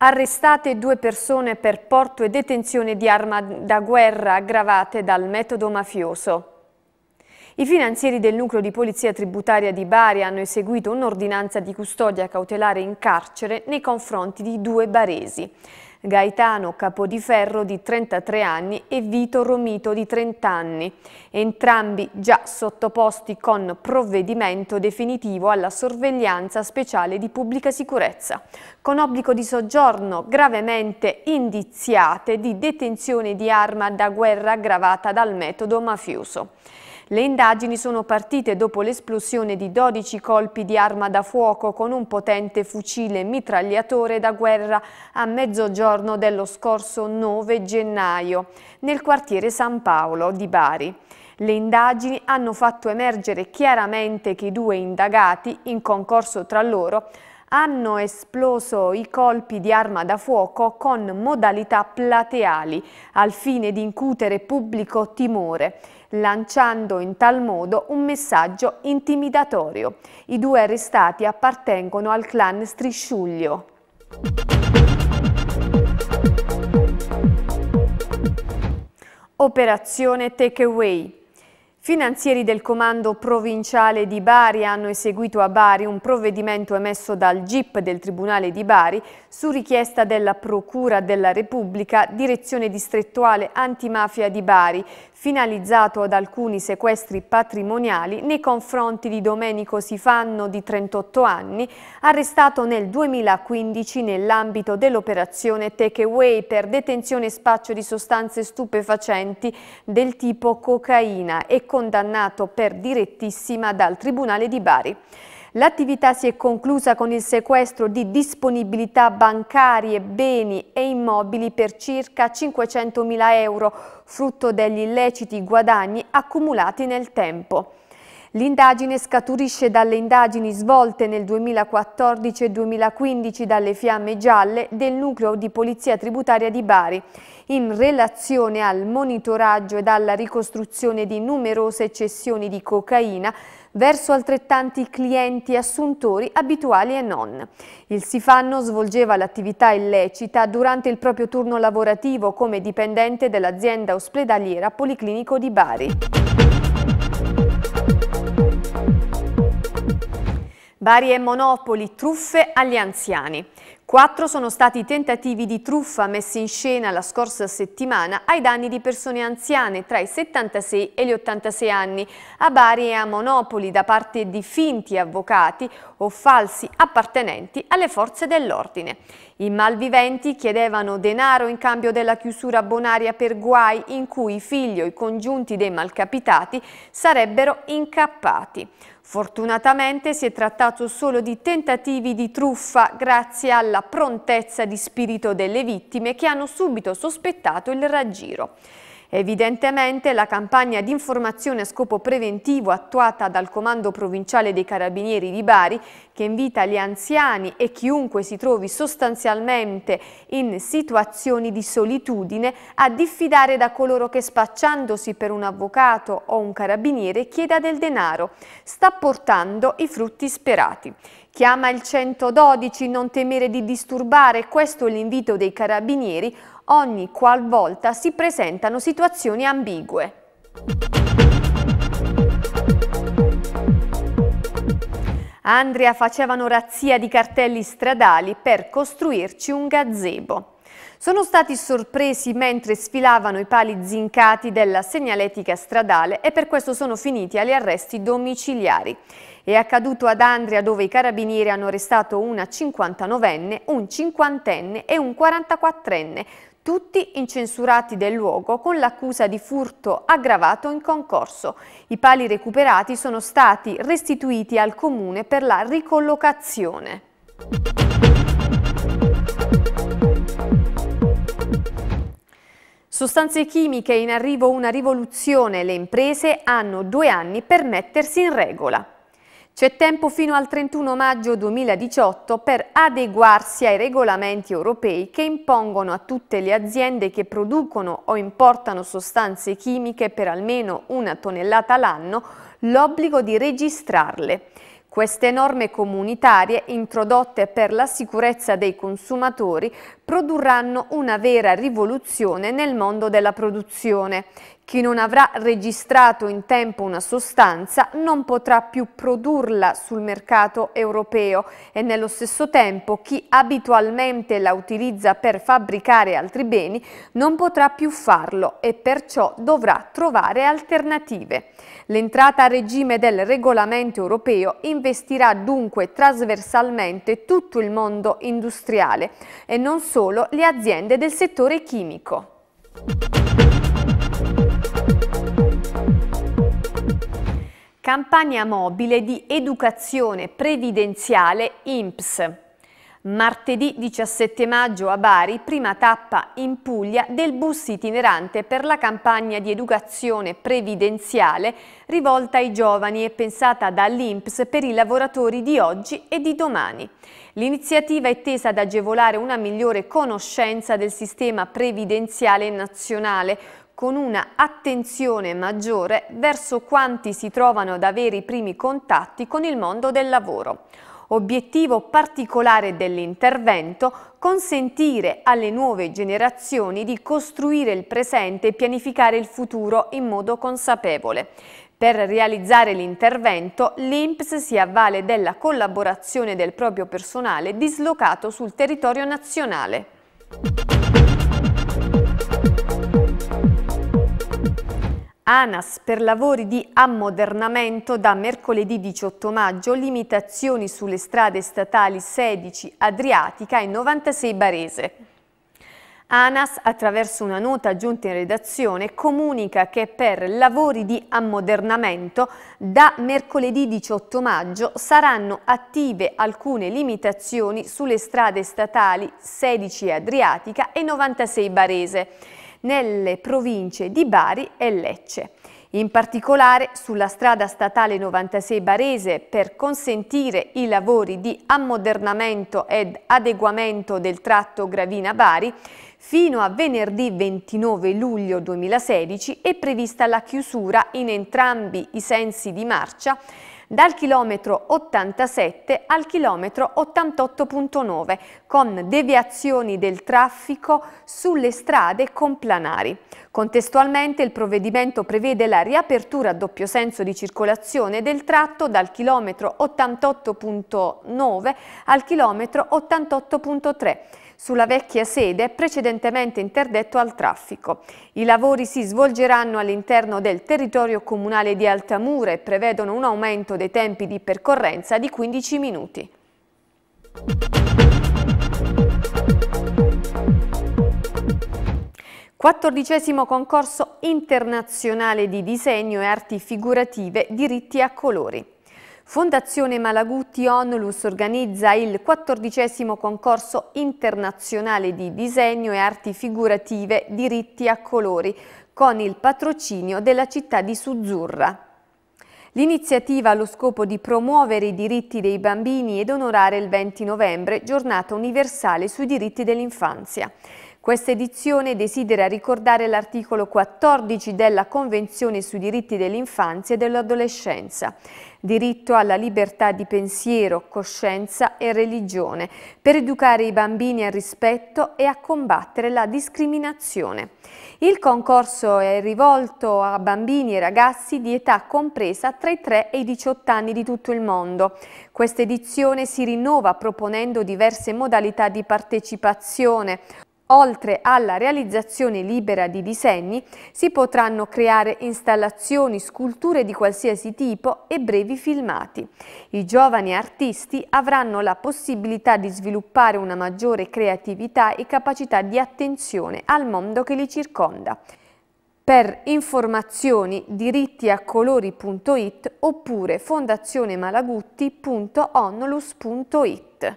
Arrestate due persone per porto e detenzione di arma da guerra aggravate dal metodo mafioso. I finanzieri del nucleo di polizia tributaria di Bari hanno eseguito un'ordinanza di custodia cautelare in carcere nei confronti di due baresi. Gaetano Capodiferro di 33 anni e Vito Romito di 30 anni, entrambi già sottoposti con provvedimento definitivo alla sorveglianza speciale di pubblica sicurezza, con obbligo di soggiorno gravemente indiziate di detenzione di arma da guerra aggravata dal metodo mafioso. Le indagini sono partite dopo l'esplosione di 12 colpi di arma da fuoco con un potente fucile mitragliatore da guerra a mezzogiorno dello scorso 9 gennaio nel quartiere San Paolo di Bari. Le indagini hanno fatto emergere chiaramente che i due indagati, in concorso tra loro, hanno esploso i colpi di arma da fuoco con modalità plateali al fine di incutere pubblico timore lanciando in tal modo un messaggio intimidatorio. I due arrestati appartengono al clan Strisciuglio. Operazione Takeaway Finanzieri del Comando Provinciale di Bari hanno eseguito a Bari un provvedimento emesso dal GIP del Tribunale di Bari su richiesta della Procura della Repubblica, Direzione Distrettuale Antimafia di Bari, finalizzato ad alcuni sequestri patrimoniali nei confronti di Domenico Sifanno di 38 anni, arrestato nel 2015 nell'ambito dell'operazione Takeaway per detenzione e spaccio di sostanze stupefacenti del tipo cocaina e con condannato per direttissima dal Tribunale di Bari. L'attività si è conclusa con il sequestro di disponibilità bancarie, beni e immobili per circa 500.000 euro, frutto degli illeciti guadagni accumulati nel tempo. L'indagine scaturisce dalle indagini svolte nel 2014 e 2015 dalle Fiamme Gialle del nucleo di Polizia Tributaria di Bari, in relazione al monitoraggio ed alla ricostruzione di numerose cessioni di cocaina verso altrettanti clienti assuntori abituali e non. Il Sifanno svolgeva l'attività illecita durante il proprio turno lavorativo come dipendente dell'azienda ospedaliera Policlinico di Bari. Varie monopoli, truffe agli anziani. Quattro sono stati i tentativi di truffa messi in scena la scorsa settimana ai danni di persone anziane tra i 76 e gli 86 anni, a Bari e a Monopoli da parte di finti avvocati o falsi appartenenti alle forze dell'ordine. I malviventi chiedevano denaro in cambio della chiusura bonaria per guai in cui i figli o i congiunti dei malcapitati sarebbero incappati. Fortunatamente si è trattato solo di tentativi di truffa grazie alla prontezza di spirito delle vittime che hanno subito sospettato il raggiro. Evidentemente la campagna di informazione a scopo preventivo attuata dal Comando Provinciale dei Carabinieri di Bari, che invita gli anziani e chiunque si trovi sostanzialmente in situazioni di solitudine a diffidare da coloro che spacciandosi per un avvocato o un carabiniere chieda del denaro, sta portando i frutti sperati. Chiama il 112, non temere di disturbare, questo è l'invito dei carabinieri, ogni qualvolta si presentano situazioni ambigue. Andrea facevano razzia di cartelli stradali per costruirci un gazebo. Sono stati sorpresi mentre sfilavano i pali zincati della segnaletica stradale e per questo sono finiti agli arresti domiciliari. È accaduto ad Andria dove i carabinieri hanno arrestato una 59enne, un 50enne e un 44enne tutti incensurati del luogo con l'accusa di furto aggravato in concorso. I pali recuperati sono stati restituiti al Comune per la ricollocazione. Sostanze chimiche in arrivo una rivoluzione, le imprese hanno due anni per mettersi in regola. C'è tempo fino al 31 maggio 2018 per adeguarsi ai regolamenti europei che impongono a tutte le aziende che producono o importano sostanze chimiche per almeno una tonnellata l'anno l'obbligo di registrarle. Queste norme comunitarie, introdotte per la sicurezza dei consumatori, produrranno una vera rivoluzione nel mondo della produzione. Chi non avrà registrato in tempo una sostanza non potrà più produrla sul mercato europeo e nello stesso tempo chi abitualmente la utilizza per fabbricare altri beni non potrà più farlo e perciò dovrà trovare alternative. L'entrata a regime del regolamento europeo invece investirà dunque trasversalmente tutto il mondo industriale e non solo le aziende del settore chimico. Campagna mobile di educazione previdenziale INPS. Martedì 17 maggio a Bari, prima tappa in Puglia del bus itinerante per la campagna di educazione previdenziale rivolta ai giovani e pensata dall'INPS per i lavoratori di oggi e di domani. L'iniziativa è tesa ad agevolare una migliore conoscenza del sistema previdenziale nazionale, con una attenzione maggiore verso quanti si trovano ad avere i primi contatti con il mondo del lavoro. Obiettivo particolare dell'intervento consentire alle nuove generazioni di costruire il presente e pianificare il futuro in modo consapevole. Per realizzare l'intervento, l'INPS si avvale della collaborazione del proprio personale dislocato sul territorio nazionale. ANAS per lavori di ammodernamento da mercoledì 18 maggio limitazioni sulle strade statali 16 Adriatica e 96 Barese. ANAS, attraverso una nota aggiunta in redazione, comunica che per lavori di ammodernamento da mercoledì 18 maggio saranno attive alcune limitazioni sulle strade statali 16 Adriatica e 96 Barese nelle province di Bari e Lecce. In particolare sulla strada statale 96 Barese per consentire i lavori di ammodernamento ed adeguamento del tratto Gravina-Bari fino a venerdì 29 luglio 2016 è prevista la chiusura in entrambi i sensi di marcia dal chilometro 87 al chilometro 88.9 con deviazioni del traffico sulle strade con planari. Contestualmente il provvedimento prevede la riapertura a doppio senso di circolazione del tratto dal chilometro 88.9 al chilometro 88.3 sulla vecchia sede precedentemente interdetto al traffico. I lavori si svolgeranno all'interno del territorio comunale di Altamura e prevedono un aumento dei tempi di percorrenza di 15 minuti. Quattordicesimo concorso internazionale di disegno e arti figurative diritti a colori. Fondazione Malagutti Onlus organizza il quattordicesimo concorso internazionale di disegno e arti figurative diritti a colori con il patrocinio della città di Suzzurra. L'iniziativa ha lo scopo di promuovere i diritti dei bambini ed onorare il 20 novembre, giornata universale sui diritti dell'infanzia. Questa edizione desidera ricordare l'articolo 14 della Convenzione sui diritti dell'infanzia e dell'adolescenza, diritto alla libertà di pensiero, coscienza e religione, per educare i bambini al rispetto e a combattere la discriminazione. Il concorso è rivolto a bambini e ragazzi di età compresa tra i 3 e i 18 anni di tutto il mondo. Questa edizione si rinnova proponendo diverse modalità di partecipazione, Oltre alla realizzazione libera di disegni, si potranno creare installazioni, sculture di qualsiasi tipo e brevi filmati. I giovani artisti avranno la possibilità di sviluppare una maggiore creatività e capacità di attenzione al mondo che li circonda. Per informazioni dirittiacolori.it oppure fondazionemalagutti.onlus.it.